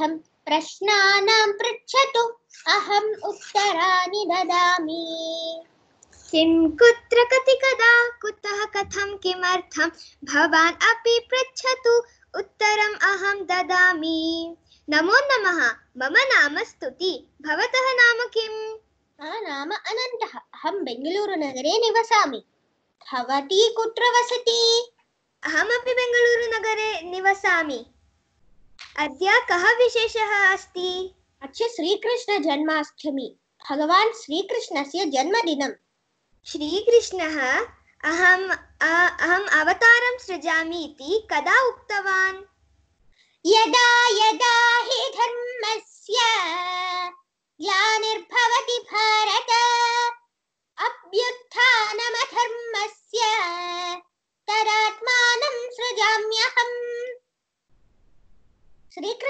इत्थं प्रश्नानां पृच्छतु अहम् उत्तराणि ददामि किं कुत्र कति कदा कुतः कथं किमर्थं भवान् अपि पृच्छतु उत्तरम् अहं ददामि नमो नमः मम नाम स्तुति भवतः नाम किम् नाम अनन्तः अहं बेङ्गलूरुनगरे निवसामि भवती कुत्र वसति अहमपि बेङ्गलूरुनगरे निवसामि अद्य कः विशेषः अस्ति अद्य श्रीकृष्णजन्माष्टमी भगवान् श्रीकृष्णस्य जन्मदिनं श्रीकृष्णः अहम् अहम् अवतारं सृजामि इति कदा उक्तवान् यदा यदा हि धर्मस्य ग्लानिर्भवति भा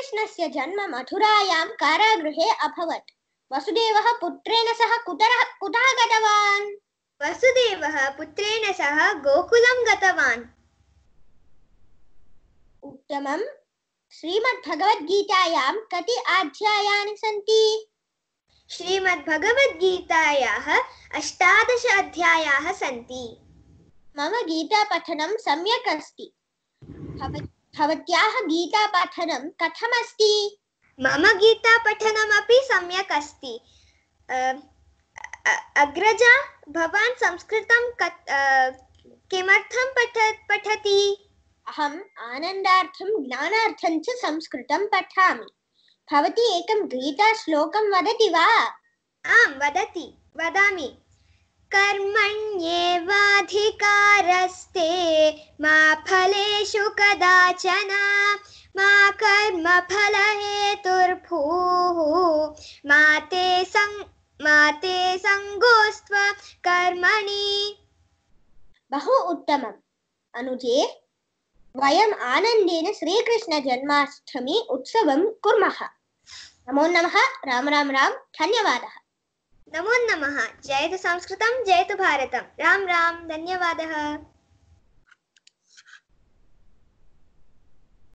श्रीकृष्णस्य जन्म मथुरायां कारागृहे अभवत् वसुदेवः पुत्रेण सह कुतः कुतः गतवान् वसुदेवः पुत्रेण सह गोकुलं गतवान् उत्तमं श्रीमद्भगवद्गीतायां कति अध्यायानि सन्ति श्रीमद्भगवद्गीतायाः अष्टादश अध्यायाः सन्ति मम गीतापठनं सम्यक् अस्ति भवत् भवत्याः गीतापाठनं कथमस्ति मम गीतापठनमपि सम्यक् अस्ति अग्रजा भवान् संस्कृतं किमर्थं पठ पठति अहम् आनन्दार्थं ज्ञानार्थं च संस्कृतं पठामि भवती एकं गीताश्लोकं वदति वा आं वदति वदामि कर्मण्येवाधिकारस्ते मा कर्मसु कदाचन मा कर्म फल ते माते मा माते सङ्गोस्त्व कर्मणि बहु उत्तमम् अनुजे वयम् आनन्देन श्रीकृष्णजन्माष्टमी उत्सवं कुर्मः नमो नमः राम राम राम धन्यवादः नमो नमः जयतु संस्कृतं जयतु भारतं राम राम धन्यवादः